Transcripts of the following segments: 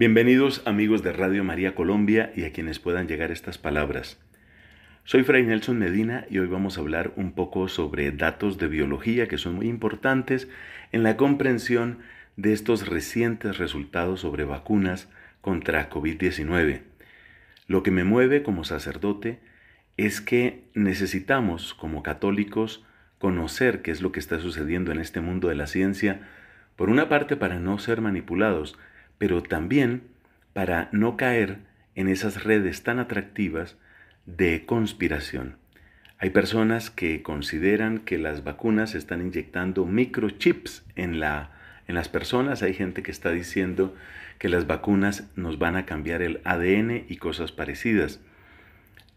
Bienvenidos amigos de Radio María Colombia y a quienes puedan llegar estas palabras. Soy Fray Nelson Medina y hoy vamos a hablar un poco sobre datos de biología que son muy importantes en la comprensión de estos recientes resultados sobre vacunas contra COVID-19. Lo que me mueve como sacerdote es que necesitamos como católicos conocer qué es lo que está sucediendo en este mundo de la ciencia, por una parte para no ser manipulados, pero también para no caer en esas redes tan atractivas de conspiración. Hay personas que consideran que las vacunas están inyectando microchips en, la, en las personas, hay gente que está diciendo que las vacunas nos van a cambiar el ADN y cosas parecidas.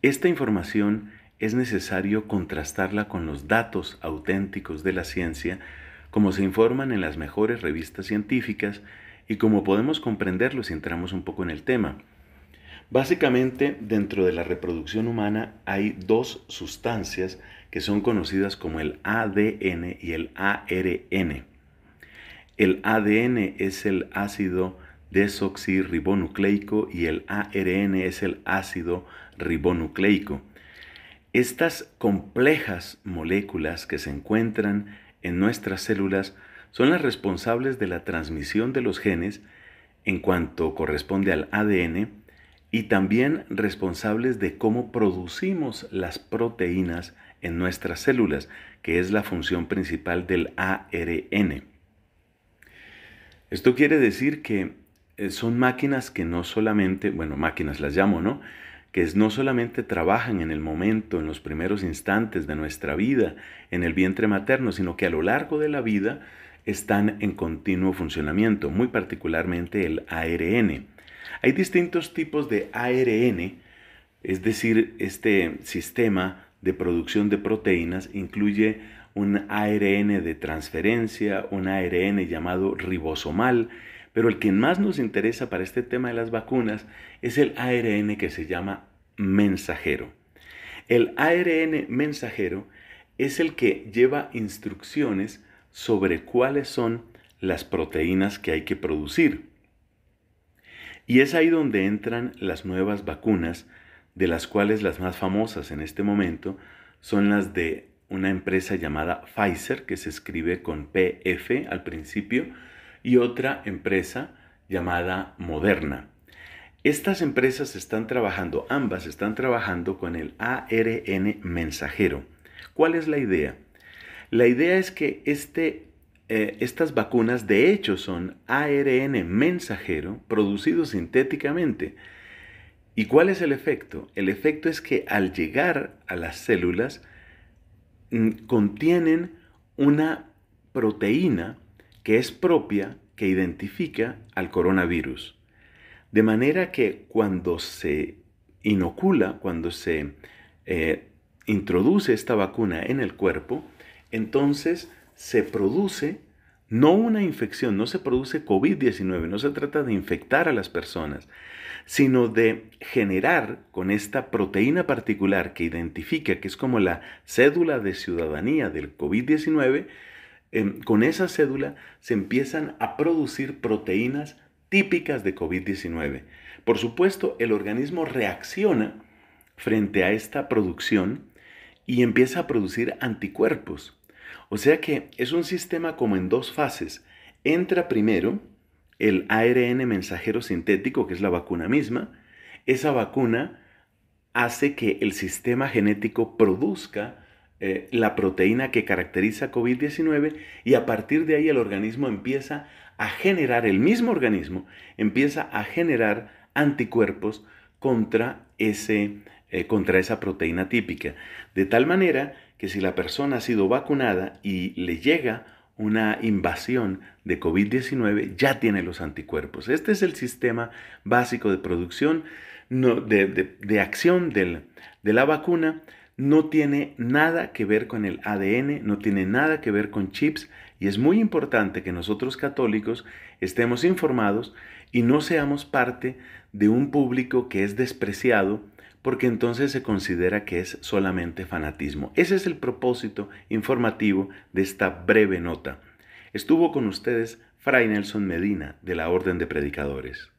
Esta información es necesario contrastarla con los datos auténticos de la ciencia, como se informan en las mejores revistas científicas y como podemos comprenderlo si entramos un poco en el tema, básicamente dentro de la reproducción humana hay dos sustancias que son conocidas como el ADN y el ARN. El ADN es el ácido desoxirribonucleico y el ARN es el ácido ribonucleico. Estas complejas moléculas que se encuentran en nuestras células son las responsables de la transmisión de los genes en cuanto corresponde al ADN y también responsables de cómo producimos las proteínas en nuestras células, que es la función principal del ARN. Esto quiere decir que eh, son máquinas que no solamente, bueno, máquinas las llamo, ¿no? Que no solamente trabajan en el momento, en los primeros instantes de nuestra vida, en el vientre materno, sino que a lo largo de la vida están en continuo funcionamiento, muy particularmente el ARN. Hay distintos tipos de ARN, es decir, este sistema de producción de proteínas incluye un ARN de transferencia, un ARN llamado ribosomal, pero el que más nos interesa para este tema de las vacunas es el ARN que se llama mensajero. El ARN mensajero es el que lleva instrucciones sobre cuáles son las proteínas que hay que producir. Y es ahí donde entran las nuevas vacunas, de las cuales las más famosas en este momento son las de una empresa llamada Pfizer, que se escribe con PF al principio, y otra empresa llamada Moderna. Estas empresas están trabajando, ambas están trabajando con el ARN mensajero. ¿Cuál es la idea? La idea es que este, eh, estas vacunas de hecho son ARN mensajero producido sintéticamente. ¿Y cuál es el efecto? El efecto es que al llegar a las células mm, contienen una proteína que es propia, que identifica al coronavirus. De manera que cuando se inocula, cuando se eh, introduce esta vacuna en el cuerpo, entonces se produce no una infección, no se produce COVID-19, no se trata de infectar a las personas, sino de generar con esta proteína particular que identifica, que es como la cédula de ciudadanía del COVID-19, em, con esa cédula se empiezan a producir proteínas típicas de COVID-19. Por supuesto, el organismo reacciona frente a esta producción y empieza a producir anticuerpos o sea que es un sistema como en dos fases. Entra primero el ARN mensajero sintético, que es la vacuna misma. Esa vacuna hace que el sistema genético produzca eh, la proteína que caracteriza COVID-19 y a partir de ahí el organismo empieza a generar, el mismo organismo empieza a generar anticuerpos contra, ese, eh, contra esa proteína típica. De tal manera que si la persona ha sido vacunada y le llega una invasión de COVID-19, ya tiene los anticuerpos. Este es el sistema básico de producción, de, acción de la vacuna. No tiene nada que ver con el ADN, no tiene nada que ver con chips y es muy importante que nosotros católicos estemos informados y no seamos parte de un público que es despreciado porque entonces se considera que es solamente fanatismo. Ese es el propósito informativo de esta breve nota. Estuvo con ustedes Fray Nelson Medina, de la Orden de Predicadores.